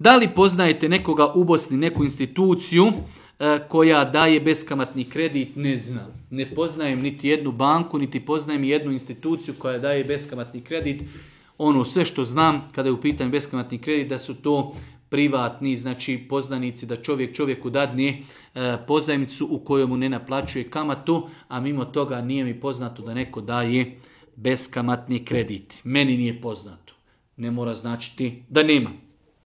Da li poznajete nekoga u Bosni, neku instituciju e, koja daje beskamatni kredit? Ne znam. Ne poznajem niti jednu banku, niti poznajem jednu instituciju koja daje beskamatni kredit. Ono sve što znam kada je u pitanju beskamatni kredit, da su to privatni, znači poznanici, da čovjek čovjeku dadne e, pozajmicu u kojoj mu ne naplaćuje kamatu, a mimo toga nije mi poznato da neko daje beskamatni kredit. Meni nije poznato. Ne mora značiti da nema.